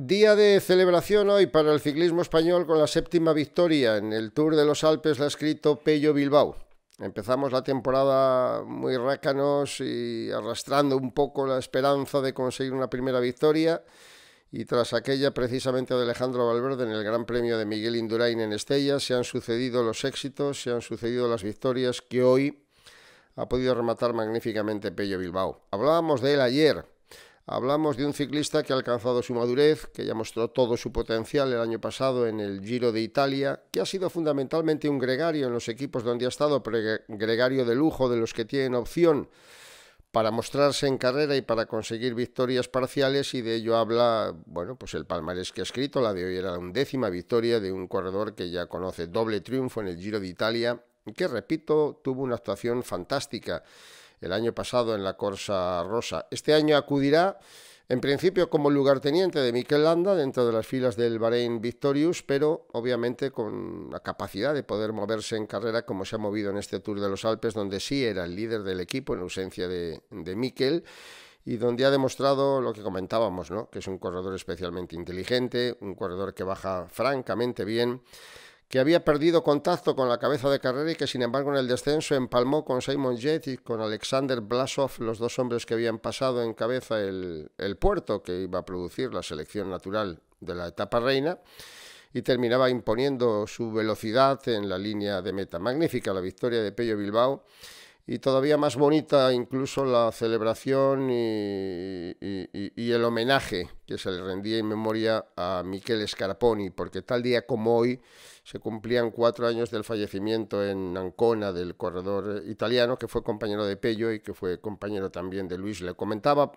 Día de celebración hoy para el ciclismo español con la séptima victoria en el Tour de los Alpes, la ha escrito Pello Bilbao. Empezamos la temporada muy rácanos y arrastrando un poco la esperanza de conseguir una primera victoria. Y tras aquella precisamente de Alejandro Valverde en el Gran Premio de Miguel Indurain en Estella, se han sucedido los éxitos, se han sucedido las victorias que hoy ha podido rematar magníficamente Pello Bilbao. Hablábamos de él ayer Hablamos de un ciclista que ha alcanzado su madurez, que ya mostró todo su potencial el año pasado en el Giro de Italia, que ha sido fundamentalmente un gregario en los equipos donde ha estado, gregario de lujo de los que tienen opción para mostrarse en carrera y para conseguir victorias parciales y de ello habla, bueno, pues el palmarés que ha escrito, la de hoy era la undécima victoria de un corredor que ya conoce doble triunfo en el Giro de Italia, que repito, tuvo una actuación fantástica el año pasado en la Corsa Rosa. Este año acudirá en principio como lugarteniente de Miquel Landa dentro de las filas del Bahrein Victorious, pero obviamente con la capacidad de poder moverse en carrera como se ha movido en este Tour de los Alpes, donde sí era el líder del equipo en ausencia de, de Miquel y donde ha demostrado lo que comentábamos, ¿no? que es un corredor especialmente inteligente, un corredor que baja francamente bien que había perdido contacto con la cabeza de carrera y que sin embargo en el descenso empalmó con Simon Yates y con Alexander Blasov, los dos hombres que habían pasado en cabeza el, el puerto que iba a producir la selección natural de la etapa reina y terminaba imponiendo su velocidad en la línea de meta. Magnífica la victoria de Pello Bilbao y todavía más bonita incluso la celebración y, el homenaje que se le rendía en memoria a Miquel Scarponi, porque tal día como hoy se cumplían cuatro años del fallecimiento en Ancona del corredor italiano, que fue compañero de Pello y que fue compañero también de Luis. Le comentaba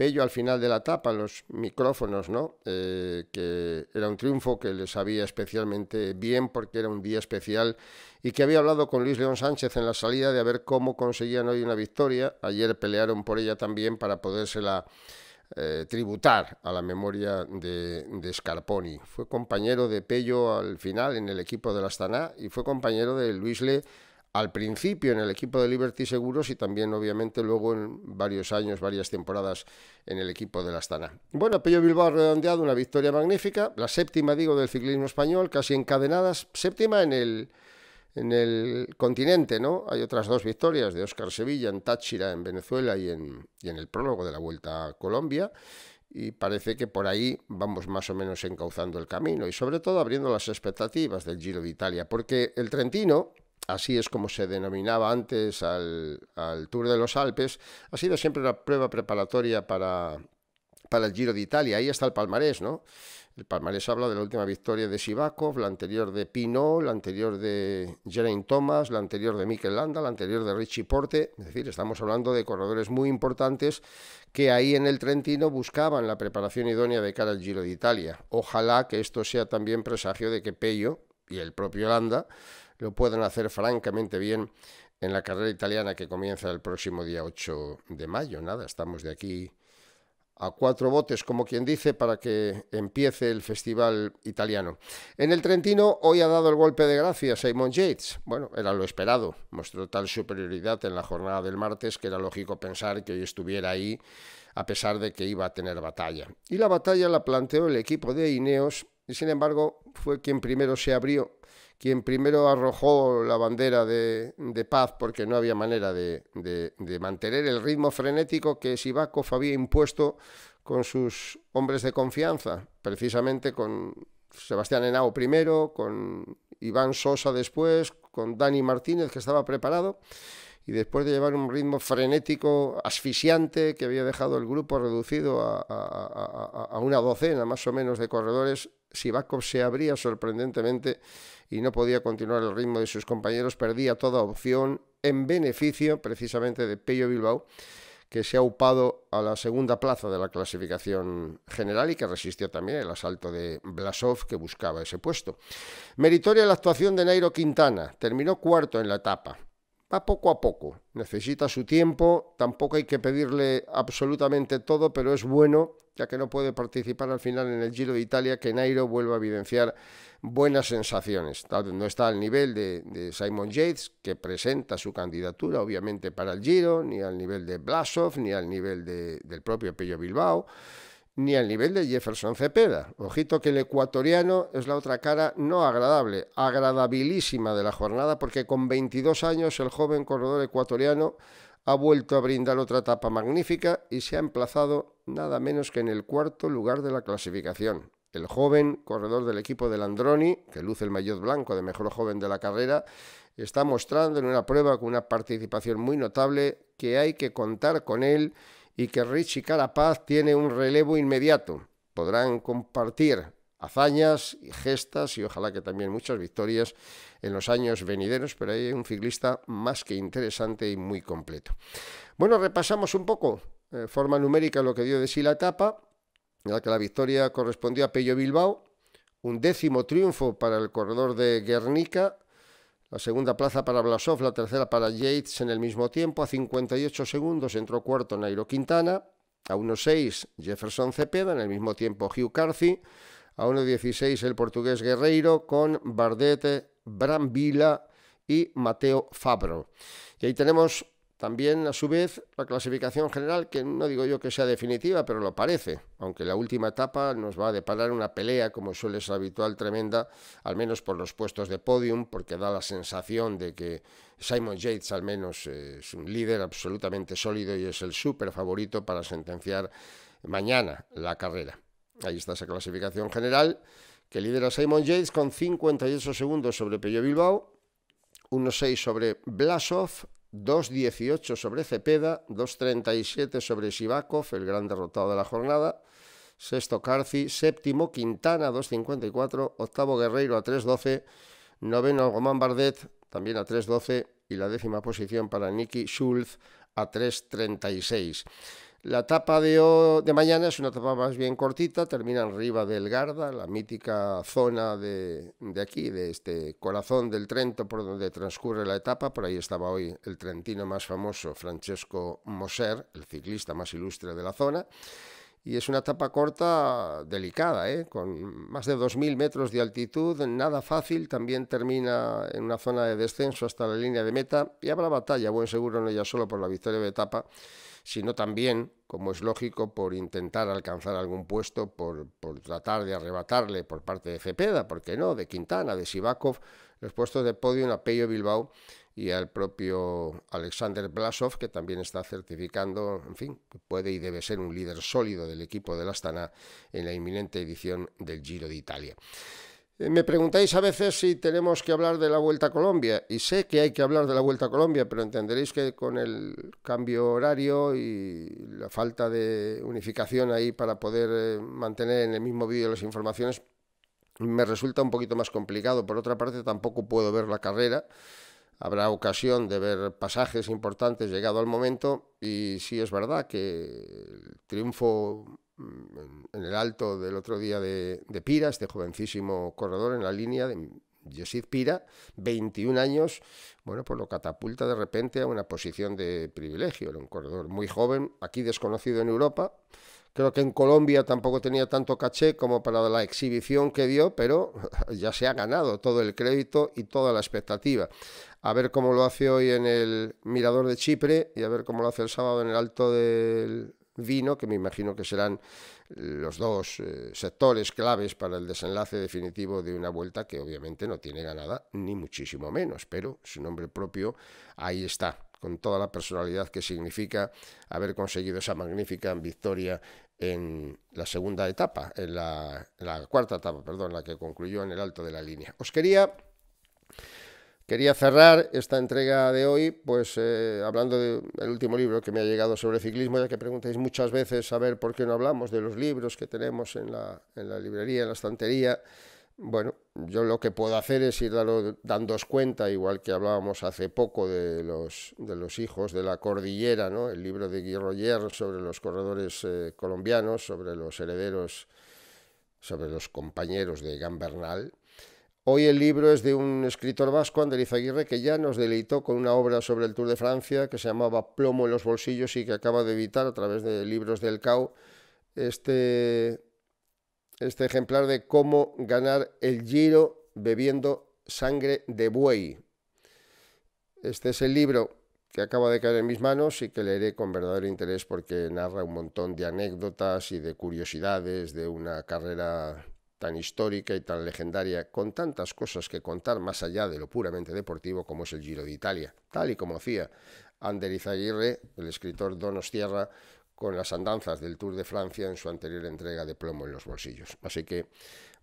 Pello al final de la etapa, los micrófonos, ¿no? Eh, que era un triunfo que le sabía especialmente bien porque era un día especial y que había hablado con Luis León Sánchez en la salida de a ver cómo conseguían hoy una victoria. Ayer pelearon por ella también para podérsela eh, tributar a la memoria de, Scarponi. Fue compañero de Pello al final en el equipo de la Astana y fue compañero de Luis León al principio en el equipo de Liberty Seguros y también obviamente luego en varios años, varias temporadas en el equipo de la Astana. Bueno, Pello Bilbao ha redondeado, una victoria magnífica, la séptima digo del ciclismo español, casi encadenadas, séptima en el en el continente, ¿no? Hay otras dos victorias de Óscar Sevilla en Táchira, en Venezuela y en, y en el prólogo de la Vuelta a Colombia y parece que por ahí vamos más o menos encauzando el camino y sobre todo abriendo las expectativas del Giro de Italia, porque el Trentino, así es como se denominaba antes al, Tour de los Alpes, ha sido siempre la prueba preparatoria para, el Giro de Italia. Ahí está el palmarés, ¿no? El palmarés habla de la última victoria de Sivakov, la anterior de Pinot, la anterior de Geraint Thomas, la anterior de Mikel Landa, la anterior de Richie Porte. Es decir, estamos hablando de corredores muy importantes que ahí en el Trentino buscaban la preparación idónea de cara al Giro de Italia. Ojalá que esto sea también presagio de que Pello y el propio Landa lo pueden hacer francamente bien en la carrera italiana que comienza el próximo día 8 de mayo. Nada, estamos de aquí a cuatro botes, como quien dice, para que empiece el festival italiano. En el Trentino hoy ha dado el golpe de gracia Simon Yates. Bueno, era lo esperado. Mostró tal superioridad en la jornada del martes que era lógico pensar que hoy estuviera ahí a pesar de que iba a tener batalla. Y la batalla la planteó el equipo de Ineos y sin embargo fue quien primero se abrió quien primero arrojó la bandera de, paz porque no había manera de, mantener el ritmo frenético que Sivakov había impuesto con sus hombres de confianza, precisamente con Sebastián Enao primero, con Iván Sosa después, con Dani Martínez que estaba preparado y después de llevar un ritmo frenético, asfixiante, que había dejado el grupo reducido a, a, una docena más o menos de corredores, Sivakov se abría sorprendentemente y no podía continuar el ritmo de sus compañeros, perdía toda opción en beneficio precisamente de Pello Bilbao, que se ha upado a la segunda plaza de la clasificación general y que resistió también el asalto de Blasov, que buscaba ese puesto. Meritoria la actuación de Nairo Quintana, terminó cuarto en la etapa va poco a poco, necesita su tiempo, tampoco hay que pedirle absolutamente todo, pero es bueno, ya que no puede participar al final en el Giro de Italia, que Nairo vuelva a evidenciar buenas sensaciones. No está al nivel de, Simon Yates, que presenta su candidatura, obviamente, para el Giro, ni al nivel de Blasov, ni al nivel del propio Pello Bilbao ni al nivel de Jefferson Cepeda. Ojito que el ecuatoriano es la otra cara no agradable, agradabilísima de la jornada, porque con 22 años el joven corredor ecuatoriano ha vuelto a brindar otra etapa magnífica y se ha emplazado nada menos que en el cuarto lugar de la clasificación. El joven corredor del equipo de Androni, que luce el maillot blanco de mejor joven de la carrera, está mostrando en una prueba con una participación muy notable que hay que contar con él y que Richie Carapaz tiene un relevo inmediato. Podrán compartir hazañas y gestas y ojalá que también muchas victorias en los años venideros, pero hay un ciclista más que interesante y muy completo. Bueno, repasamos un poco, de eh, forma numérica, lo que dio de sí la etapa, en la que la victoria correspondió a Pello Bilbao, un décimo triunfo para el corredor de Guernica, la segunda plaza para Blasov, la tercera para Yates en el mismo tiempo. A 58 segundos entró cuarto Nairo Quintana. A 1.6 Jefferson Cepeda, en el mismo tiempo Hugh Carthy. A 1.16 el portugués Guerreiro con Bardete, Brambila y Mateo Fabro. Y ahí tenemos también, a su vez, la clasificación general, que no digo yo que sea definitiva, pero lo parece, aunque la última etapa nos va a deparar una pelea, como suele ser habitual, tremenda, al menos por los puestos de podium, porque da la sensación de que Simon Yates al menos es un líder absolutamente sólido y es el súper favorito para sentenciar mañana la carrera. Ahí está esa clasificación general, que lidera Simon Yates con 58 segundos sobre Peugeot Bilbao, 1'6 sobre Blasov, 2.18 sobre Cepeda, 2.37 sobre Sivakov, el gran derrotado de la jornada. Sexto Carci, séptimo Quintana 2.54, octavo Guerreiro a 3.12, noveno Gomán Bardet también a 3.12 y la décima posición para Nicky Schulz a 3.36. La etapa de, de mañana es una etapa más bien cortita, termina arriba del Garda, la mítica zona de, de, aquí, de este corazón del Trento por donde transcurre la etapa. Por ahí estaba hoy el trentino más famoso, Francesco Moser, el ciclista más ilustre de la zona y es una etapa corta delicada, ¿eh? con más de 2.000 metros de altitud, nada fácil, también termina en una zona de descenso hasta la línea de meta y habrá batalla, buen seguro, no ya solo por la victoria de etapa, sino también, como es lógico, por intentar alcanzar algún puesto, por, por tratar de arrebatarle por parte de Cepeda, ¿por qué no?, de Quintana, de Sivakov, los puestos de podio en Apello Bilbao y al propio Alexander Blasov, que también está certificando, en fin, puede y debe ser un líder sólido del equipo del Astana en la inminente edición del Giro de Italia. Eh, me preguntáis a veces si tenemos que hablar de la Vuelta a Colombia, y sé que hay que hablar de la Vuelta a Colombia, pero entenderéis que con el cambio horario y la falta de unificación ahí para poder eh, mantener en el mismo vídeo las informaciones, me resulta un poquito más complicado. Por otra parte, tampoco puedo ver la carrera. Habrá ocasión de ver pasajes importantes llegado al momento y sí es verdad que el triunfo mm, en el alto del otro día de, de Pira, este jovencísimo corredor en la línea de Yesid Pira, 21 años, bueno, pues lo catapulta de repente a una posición de privilegio. Era un corredor muy joven, aquí desconocido en Europa. Creo que en Colombia tampoco tenía tanto caché como para la exhibición que dio, pero ya se ha ganado todo el crédito y toda la expectativa a ver cómo lo hace hoy en el Mirador de Chipre y a ver cómo lo hace el sábado en el Alto del Vino, que me imagino que serán los dos eh, sectores claves para el desenlace definitivo de una vuelta que obviamente no tiene ganada ni muchísimo menos, pero su nombre propio ahí está con toda la personalidad que significa haber conseguido esa magnífica victoria en la segunda etapa, en la, en la cuarta etapa, perdón, la que concluyó en el alto de la línea. Os quería Quería cerrar esta entrega de hoy, pues eh, hablando del último libro que me ha llegado sobre ciclismo, ya que preguntáis muchas veces a ver por qué no hablamos de los libros que tenemos en la, librería, en la estantería. Bueno, yo lo que puedo hacer es ir dándos cuenta, igual que hablábamos hace poco de los, hijos de la cordillera, ¿no? el libro de Guy Roger sobre los corredores eh, colombianos, sobre los herederos, sobre los compañeros de Gambernal, Hoy el libro es de un escritor vasco, Andrés Aguirre, que ya nos deleitó con una obra sobre el Tour de Francia que se llamaba Plomo en los bolsillos y que acaba de editar a través de libros del CAO este, este ejemplar de cómo ganar el giro bebiendo sangre de buey. Este es el libro que acaba de caer en mis manos y que leeré con verdadero interés porque narra un montón de anécdotas y de curiosidades de una carrera tan histórica y tan legendaria, con tantas cosas que contar más allá de lo puramente deportivo como es el Giro de Italia, tal y como hacía Ander Izaguirre, el escritor Donostierra, con las andanzas del Tour de Francia en su anterior entrega de plomo en los bolsillos. Así que,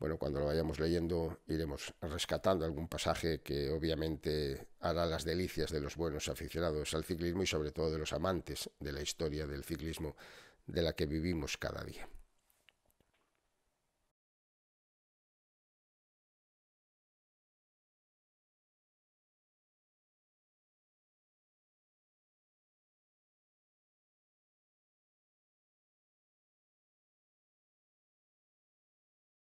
bueno, cuando lo vayamos leyendo iremos rescatando algún pasaje que obviamente hará las delicias de los buenos aficionados al ciclismo y sobre todo de los amantes de la historia del ciclismo de la que vivimos cada día.